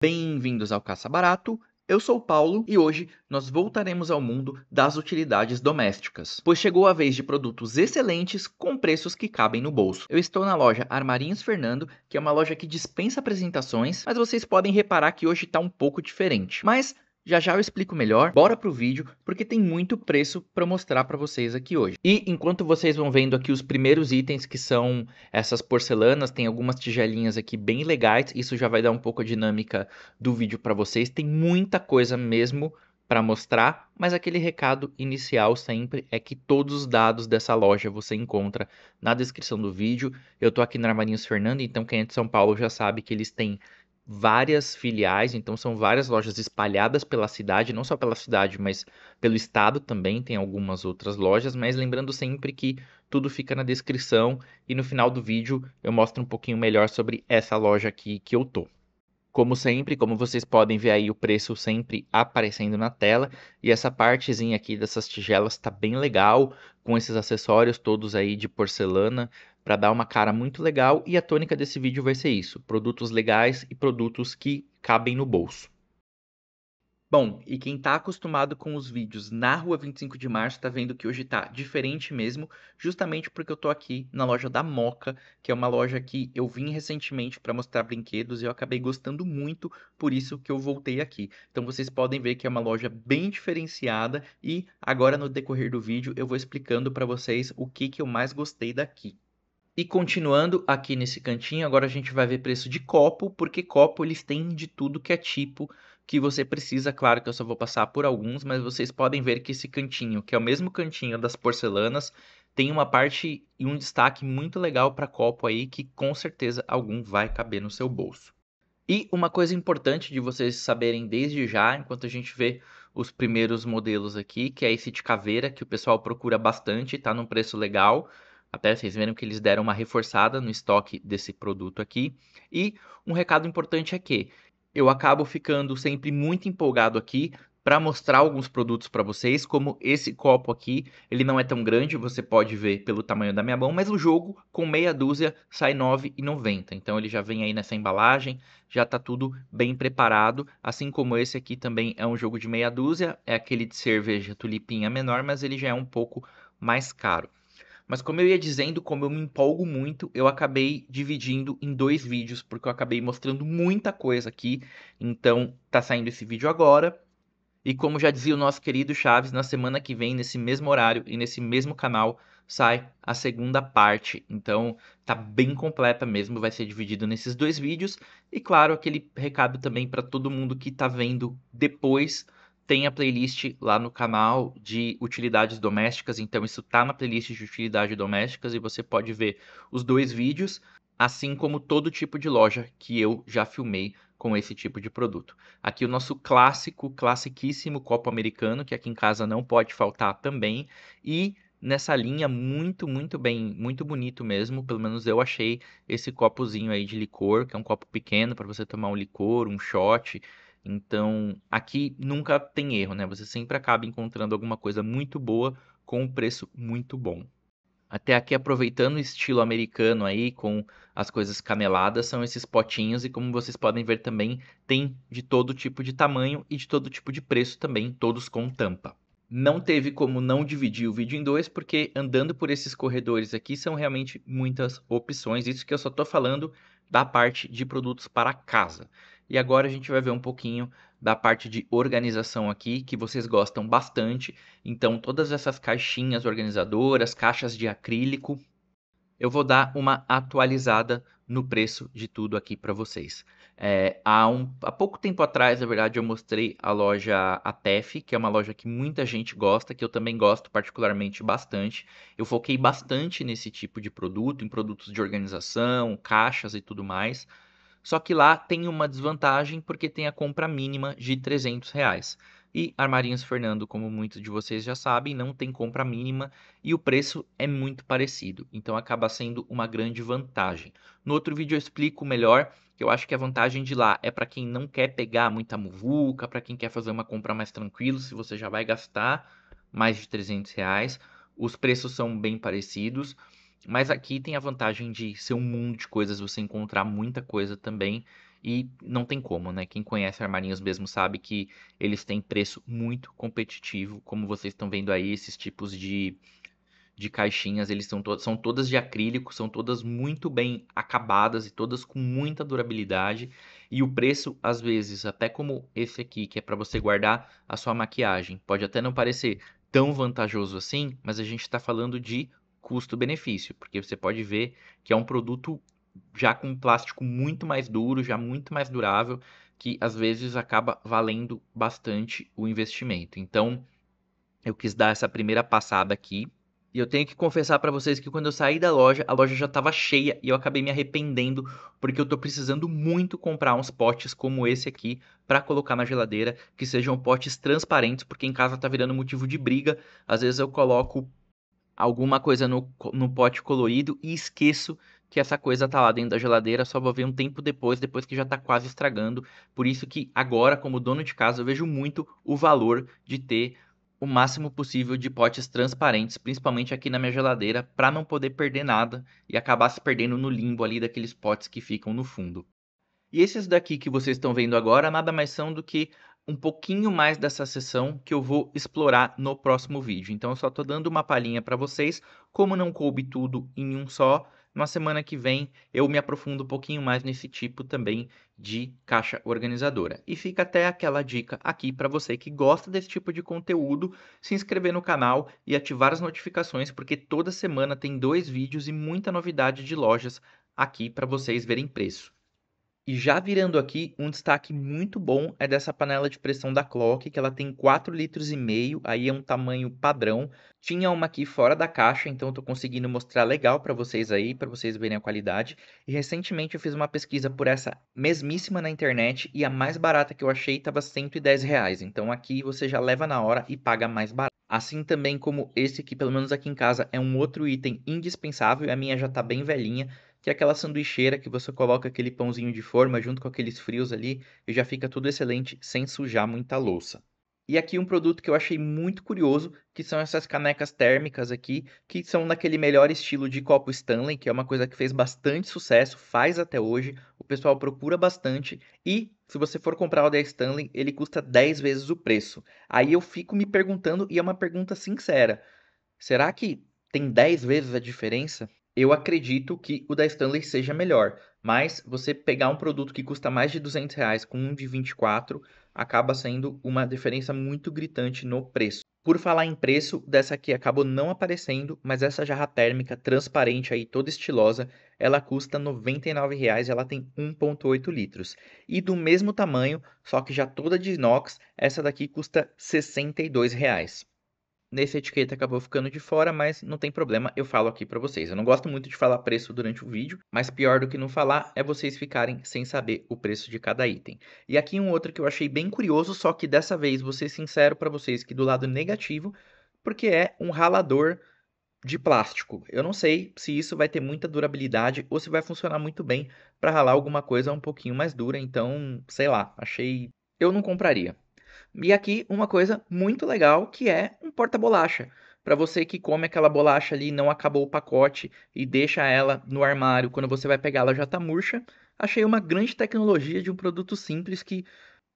Bem-vindos ao Caça Barato. Eu sou Paulo e hoje nós voltaremos ao mundo das utilidades domésticas, pois chegou a vez de produtos excelentes com preços que cabem no bolso. Eu estou na loja Armarinhos Fernando, que é uma loja que dispensa apresentações, mas vocês podem reparar que hoje está um pouco diferente. Mas já já eu explico melhor. Bora pro vídeo, porque tem muito preço para mostrar para vocês aqui hoje. E enquanto vocês vão vendo aqui os primeiros itens que são essas porcelanas, tem algumas tigelinhas aqui bem legais. Isso já vai dar um pouco a dinâmica do vídeo para vocês. Tem muita coisa mesmo para mostrar, mas aquele recado inicial sempre é que todos os dados dessa loja você encontra na descrição do vídeo. Eu estou aqui na Armarinhos Fernando, então quem é de São Paulo já sabe que eles têm várias filiais, então são várias lojas espalhadas pela cidade, não só pela cidade, mas pelo estado também tem algumas outras lojas, mas lembrando sempre que tudo fica na descrição e no final do vídeo eu mostro um pouquinho melhor sobre essa loja aqui que eu tô. Como sempre, como vocês podem ver aí o preço sempre aparecendo na tela e essa partezinha aqui dessas tigelas tá bem legal com esses acessórios todos aí de porcelana para dar uma cara muito legal e a tônica desse vídeo vai ser isso: produtos legais e produtos que cabem no bolso. Bom, e quem está acostumado com os vídeos na Rua 25 de Março está vendo que hoje está diferente mesmo, justamente porque eu estou aqui na loja da Moca, que é uma loja que eu vim recentemente para mostrar brinquedos e eu acabei gostando muito, por isso que eu voltei aqui. Então vocês podem ver que é uma loja bem diferenciada e agora no decorrer do vídeo eu vou explicando para vocês o que, que eu mais gostei daqui. E continuando aqui nesse cantinho, agora a gente vai ver preço de copo, porque copo eles têm de tudo que é tipo que você precisa. Claro que eu só vou passar por alguns, mas vocês podem ver que esse cantinho, que é o mesmo cantinho das porcelanas, tem uma parte e um destaque muito legal para copo aí que com certeza algum vai caber no seu bolso. E uma coisa importante de vocês saberem desde já, enquanto a gente vê os primeiros modelos aqui, que é esse de caveira, que o pessoal procura bastante, está num preço legal. Até vocês viram que eles deram uma reforçada no estoque desse produto aqui. E um recado importante é que eu acabo ficando sempre muito empolgado aqui para mostrar alguns produtos para vocês, como esse copo aqui, ele não é tão grande, você pode ver pelo tamanho da minha mão, mas o jogo com meia dúzia sai R$ 9,90. Então ele já vem aí nessa embalagem, já está tudo bem preparado, assim como esse aqui também é um jogo de meia dúzia, é aquele de cerveja tulipinha menor, mas ele já é um pouco mais caro. Mas como eu ia dizendo, como eu me empolgo muito, eu acabei dividindo em dois vídeos, porque eu acabei mostrando muita coisa aqui. Então, tá saindo esse vídeo agora. E como já dizia o nosso querido Chaves, na semana que vem, nesse mesmo horário e nesse mesmo canal, sai a segunda parte. Então, tá bem completa mesmo, vai ser dividido nesses dois vídeos. E claro, aquele recado também para todo mundo que tá vendo depois tem a playlist lá no canal de utilidades domésticas, então isso tá na playlist de utilidades domésticas e você pode ver os dois vídeos, assim como todo tipo de loja que eu já filmei com esse tipo de produto. Aqui o nosso clássico, classiquíssimo copo americano, que aqui em casa não pode faltar também, e nessa linha muito, muito bem, muito bonito mesmo. Pelo menos eu achei esse copozinho aí de licor, que é um copo pequeno para você tomar um licor, um shot, então, aqui nunca tem erro, né? Você sempre acaba encontrando alguma coisa muito boa com um preço muito bom. Até aqui, aproveitando o estilo americano aí, com as coisas cameladas, são esses potinhos, e como vocês podem ver também, tem de todo tipo de tamanho e de todo tipo de preço também, todos com tampa. Não teve como não dividir o vídeo em dois, porque andando por esses corredores aqui são realmente muitas opções, isso que eu só estou falando da parte de produtos para casa. E agora a gente vai ver um pouquinho da parte de organização aqui, que vocês gostam bastante. Então, todas essas caixinhas organizadoras, caixas de acrílico, eu vou dar uma atualizada no preço de tudo aqui para vocês. É, há, um, há pouco tempo atrás, na verdade, eu mostrei a loja Atef, que é uma loja que muita gente gosta, que eu também gosto particularmente bastante. Eu foquei bastante nesse tipo de produto, em produtos de organização, caixas e tudo mais. Só que lá tem uma desvantagem porque tem a compra mínima de 300 reais. E Armarinhos Fernando, como muitos de vocês já sabem, não tem compra mínima e o preço é muito parecido. Então acaba sendo uma grande vantagem. No outro vídeo eu explico melhor, que eu acho que a vantagem de lá é para quem não quer pegar muita muvuca, para quem quer fazer uma compra mais tranquilo, se você já vai gastar mais de 300 reais. Os preços são bem parecidos. Mas aqui tem a vantagem de ser um mundo de coisas, você encontrar muita coisa também. E não tem como, né? Quem conhece armarinhos mesmo sabe que eles têm preço muito competitivo. Como vocês estão vendo aí, esses tipos de, de caixinhas, eles são, to são todas de acrílico, são todas muito bem acabadas e todas com muita durabilidade. E o preço, às vezes, até como esse aqui, que é para você guardar a sua maquiagem, pode até não parecer tão vantajoso assim, mas a gente está falando de custo-benefício, porque você pode ver que é um produto já com plástico muito mais duro, já muito mais durável, que às vezes acaba valendo bastante o investimento. Então, eu quis dar essa primeira passada aqui. E eu tenho que confessar para vocês que quando eu saí da loja, a loja já estava cheia e eu acabei me arrependendo porque eu estou precisando muito comprar uns potes como esse aqui para colocar na geladeira, que sejam potes transparentes, porque em casa está virando motivo de briga. Às vezes eu coloco alguma coisa no, no pote colorido e esqueço que essa coisa tá lá dentro da geladeira, só vou ver um tempo depois, depois que já tá quase estragando. Por isso que agora, como dono de casa, eu vejo muito o valor de ter o máximo possível de potes transparentes, principalmente aqui na minha geladeira, para não poder perder nada e acabar se perdendo no limbo ali daqueles potes que ficam no fundo. E esses daqui que vocês estão vendo agora nada mais são do que um pouquinho mais dessa sessão que eu vou explorar no próximo vídeo. Então eu só estou dando uma palhinha para vocês, como não coube tudo em um só, na semana que vem eu me aprofundo um pouquinho mais nesse tipo também de caixa organizadora. E fica até aquela dica aqui para você que gosta desse tipo de conteúdo, se inscrever no canal e ativar as notificações, porque toda semana tem dois vídeos e muita novidade de lojas aqui para vocês verem preço. E já virando aqui, um destaque muito bom é dessa panela de pressão da Clock, que ela tem 4,5 litros e meio, aí é um tamanho padrão. Tinha uma aqui fora da caixa, então eu tô conseguindo mostrar legal para vocês aí, para vocês verem a qualidade. E recentemente eu fiz uma pesquisa por essa mesmíssima na internet e a mais barata que eu achei tava 110 reais. Então aqui você já leva na hora e paga mais barato. Assim também como esse aqui pelo menos aqui em casa é um outro item indispensável, a minha já tá bem velhinha, que é aquela sanduicheira que você coloca aquele pãozinho de forma junto com aqueles frios ali e já fica tudo excelente sem sujar muita louça. E aqui um produto que eu achei muito curioso, que são essas canecas térmicas aqui, que são naquele melhor estilo de copo Stanley, que é uma coisa que fez bastante sucesso, faz até hoje, o pessoal procura bastante e se você for comprar o da Stanley, ele custa 10 vezes o preço. Aí eu fico me perguntando e é uma pergunta sincera. Será que tem 10 vezes a diferença? eu acredito que o da Stanley seja melhor. Mas você pegar um produto que custa mais de 200 reais com um de 24 acaba sendo uma diferença muito gritante no preço. Por falar em preço, dessa aqui acabou não aparecendo, mas essa jarra térmica transparente aí, toda estilosa, ela custa R$ reais e ela tem 1,8 litros. E do mesmo tamanho, só que já toda de inox, essa daqui custa R$ reais. Nesse etiqueta acabou ficando de fora, mas não tem problema, eu falo aqui para vocês. Eu não gosto muito de falar preço durante o vídeo, mas pior do que não falar é vocês ficarem sem saber o preço de cada item. E aqui um outro que eu achei bem curioso, só que dessa vez vou ser sincero para vocês que do lado negativo, porque é um ralador de plástico. Eu não sei se isso vai ter muita durabilidade ou se vai funcionar muito bem para ralar alguma coisa um pouquinho mais dura, então, sei lá, achei eu não compraria. E aqui uma coisa muito legal que é um porta-bolacha. Para você que come aquela bolacha ali não acabou o pacote e deixa ela no armário, quando você vai pegar ela já está murcha, achei uma grande tecnologia de um produto simples que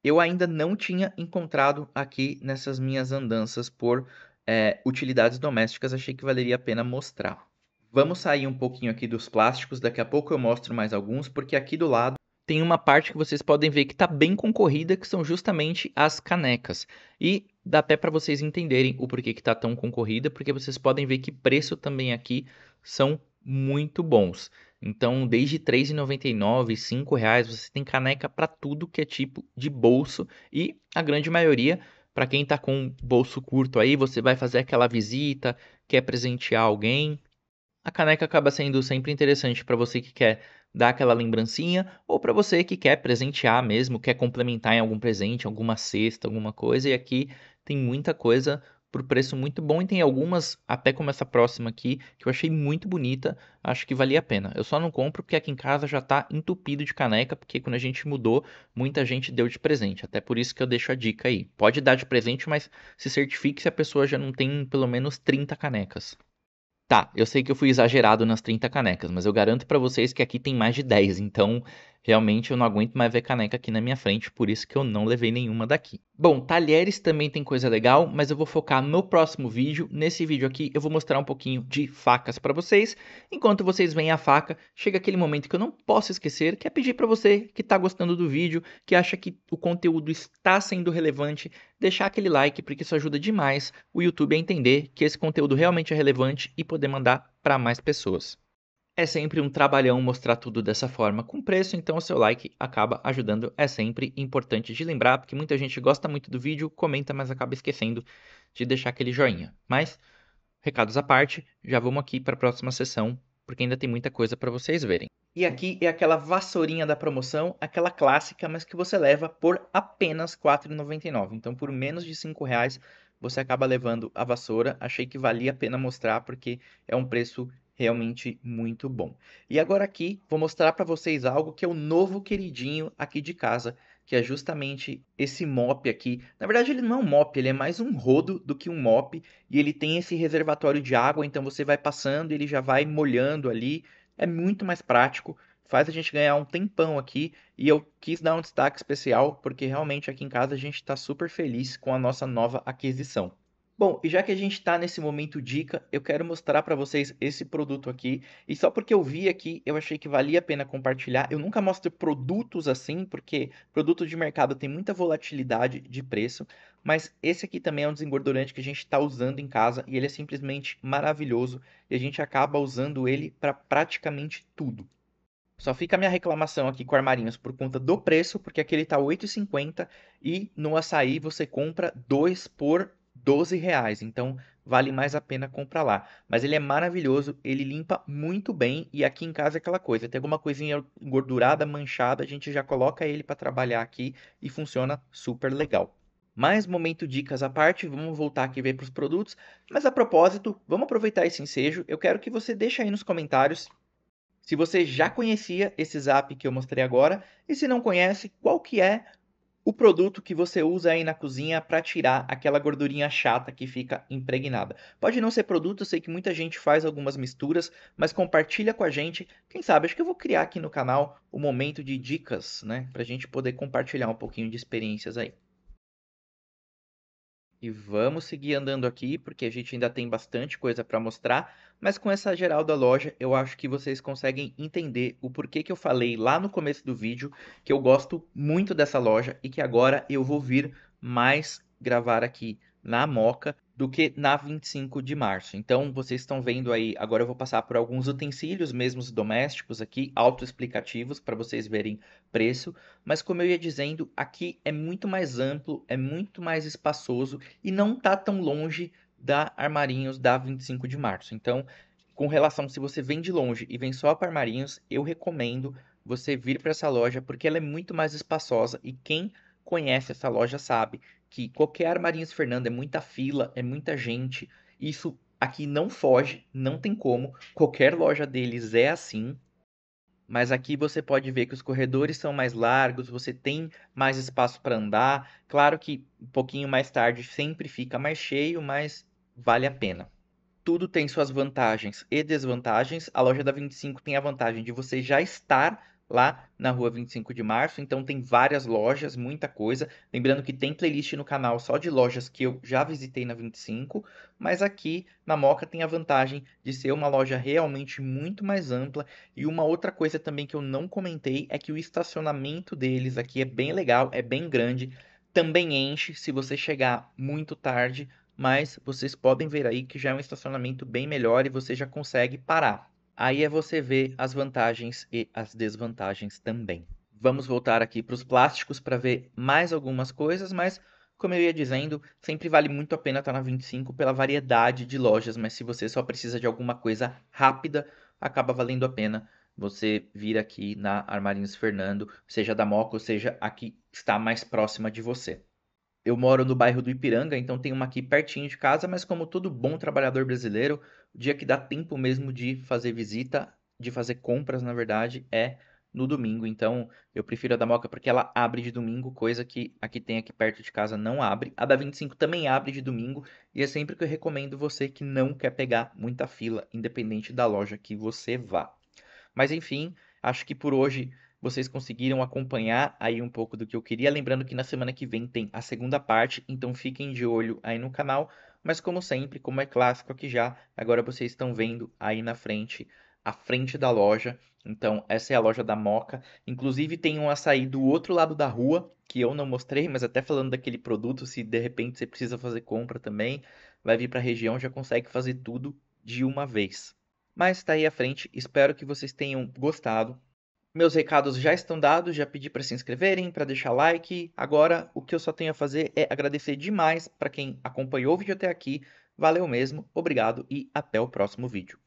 eu ainda não tinha encontrado aqui nessas minhas andanças por é, utilidades domésticas, achei que valeria a pena mostrar. Vamos sair um pouquinho aqui dos plásticos, daqui a pouco eu mostro mais alguns, porque aqui do lado tem uma parte que vocês podem ver que está bem concorrida, que são justamente as canecas. E dá até para vocês entenderem o porquê que está tão concorrida, porque vocês podem ver que preço também aqui são muito bons. Então, desde R$ 3,99, R$ 5,00, você tem caneca para tudo que é tipo de bolso e a grande maioria para quem está com um bolso curto aí, você vai fazer aquela visita, quer presentear alguém. A caneca acaba sendo sempre interessante para você que quer dar aquela lembrancinha, ou para você que quer presentear mesmo, quer complementar em algum presente, alguma cesta, alguma coisa, e aqui tem muita coisa por preço muito bom e tem algumas, até como essa próxima aqui, que eu achei muito bonita, acho que valia a pena. Eu só não compro porque aqui em casa já está entupido de caneca, porque quando a gente mudou, muita gente deu de presente, até por isso que eu deixo a dica aí. Pode dar de presente, mas se certifique se a pessoa já não tem pelo menos 30 canecas. Tá, eu sei que eu fui exagerado nas 30 canecas, mas eu garanto para vocês que aqui tem mais de 10, então Realmente eu não aguento mais ver caneca aqui na minha frente, por isso que eu não levei nenhuma daqui. Bom, talheres também tem coisa legal, mas eu vou focar no próximo vídeo. Nesse vídeo aqui eu vou mostrar um pouquinho de facas para vocês. Enquanto vocês veem a faca, chega aquele momento que eu não posso esquecer, que é pedir para você que está gostando do vídeo, que acha que o conteúdo está sendo relevante, deixar aquele like, porque isso ajuda demais o YouTube a entender que esse conteúdo realmente é relevante e poder mandar para mais pessoas. É sempre um trabalhão mostrar tudo dessa forma com preço, então o seu like acaba ajudando. É sempre importante de lembrar, porque muita gente gosta muito do vídeo, comenta, mas acaba esquecendo de deixar aquele joinha. Mas, recados à parte, já vamos aqui para a próxima sessão, porque ainda tem muita coisa para vocês verem. E aqui é aquela vassourinha da promoção, aquela clássica, mas que você leva por apenas R$ 4,99. Então, por menos de R$ reais você acaba levando a vassoura. Achei que valia a pena mostrar, porque é um preço realmente muito bom. E agora aqui vou mostrar para vocês algo que é o novo queridinho aqui de casa, que é justamente esse mop aqui. Na verdade ele não é um mop, ele é mais um rodo do que um mop, e ele tem esse reservatório de água, então você vai passando, ele já vai molhando ali, é muito mais prático, faz a gente ganhar um tempão aqui, e eu quis dar um destaque especial, porque realmente aqui em casa a gente está super feliz com a nossa nova aquisição. Bom, e já que a gente está nesse momento dica, eu quero mostrar para vocês esse produto aqui. E só porque eu vi aqui, eu achei que valia a pena compartilhar. Eu nunca mostro produtos assim, porque produto de mercado tem muita volatilidade de preço. Mas esse aqui também é um desengordurante que a gente está usando em casa e ele é simplesmente maravilhoso. E a gente acaba usando ele para praticamente tudo. Só fica a minha reclamação aqui com armarinhos por conta do preço, porque aqui ele tá 8,50 e no açaí você compra dois por 12 reais, então vale mais a pena comprar lá. Mas ele é maravilhoso, ele limpa muito bem e aqui em casa é aquela coisa, tem alguma coisinha engordurada, manchada, a gente já coloca ele para trabalhar aqui e funciona super legal. Mais momento dicas à parte, vamos voltar aqui ver para os produtos. Mas a propósito, vamos aproveitar esse ensejo. Eu quero que você deixe aí nos comentários se você já conhecia esse zap que eu mostrei agora e se não conhece, qual que é o produto que você usa aí na cozinha para tirar aquela gordurinha chata que fica impregnada. Pode não ser produto, eu sei que muita gente faz algumas misturas, mas compartilha com a gente. Quem sabe, acho que eu vou criar aqui no canal o um momento de dicas, né, pra gente poder compartilhar um pouquinho de experiências aí. E vamos seguir andando aqui, porque a gente ainda tem bastante coisa para mostrar, mas com essa geral da loja, eu acho que vocês conseguem entender o porquê que eu falei lá no começo do vídeo que eu gosto muito dessa loja e que agora eu vou vir mais gravar aqui na Moca do que na 25 de março. Então, vocês estão vendo aí, agora eu vou passar por alguns utensílios mesmos domésticos aqui, autoexplicativos, para vocês verem preço, mas como eu ia dizendo, aqui é muito mais amplo, é muito mais espaçoso e não tá tão longe da Armarinhos da 25 de março. Então, com relação, se você vem de longe e vem só para Armarinhos, eu recomendo você vir para essa loja, porque ela é muito mais espaçosa e quem conhece essa loja sabe que qualquer Armarinhos Fernando é muita fila, é muita gente. Isso aqui não foge, não tem como. Qualquer loja deles é assim. Mas aqui você pode ver que os corredores são mais largos, você tem mais espaço para andar. Claro que um pouquinho mais tarde sempre fica mais cheio, mas vale a pena. Tudo tem suas vantagens e desvantagens. A loja da 25 tem a vantagem de você já estar lá na rua 25 de março. Então tem várias lojas, muita coisa. Lembrando que tem playlist no canal só de lojas que eu já visitei na 25, mas aqui na Moca tem a vantagem de ser uma loja realmente muito mais ampla. E uma outra coisa também que eu não comentei é que o estacionamento deles aqui é bem legal, é bem grande. Também enche se você chegar muito tarde, mas vocês podem ver aí que já é um estacionamento bem melhor e você já consegue parar. Aí é você ver as vantagens e as desvantagens também. Vamos voltar aqui para os plásticos para ver mais algumas coisas, mas como eu ia dizendo, sempre vale muito a pena estar na 25 pela variedade de lojas, mas se você só precisa de alguma coisa rápida, acaba valendo a pena você vir aqui na Armarinhos Fernando, seja da Moca ou seja a que está mais próxima de você. Eu moro no bairro do Ipiranga, então tem uma aqui pertinho de casa, mas como todo bom trabalhador brasileiro, dia que dá tempo mesmo de fazer visita, de fazer compras, na verdade, é no domingo. Então, eu prefiro a da Moca porque ela abre de domingo, coisa que aqui tem aqui perto de casa não abre. A da 25 também abre de domingo, e é sempre que eu recomendo você que não quer pegar muita fila, independente da loja que você vá. Mas enfim, acho que por hoje vocês conseguiram acompanhar aí um pouco do que eu queria, lembrando que na semana que vem tem a segunda parte, então fiquem de olho aí no canal mas como sempre, como é clássico aqui já, agora vocês estão vendo aí na frente, a frente da loja. Então, essa é a loja da Moca. Inclusive, tem um açaí do outro lado da rua, que eu não mostrei, mas até falando daquele produto, se de repente você precisa fazer compra também, vai vir para a região, já consegue fazer tudo de uma vez. Mas está aí à frente, espero que vocês tenham gostado. Meus recados já estão dados, já pedi para se inscreverem, para deixar like. Agora, o que eu só tenho a fazer é agradecer demais para quem acompanhou o vídeo até aqui. Valeu mesmo, obrigado e até o próximo vídeo.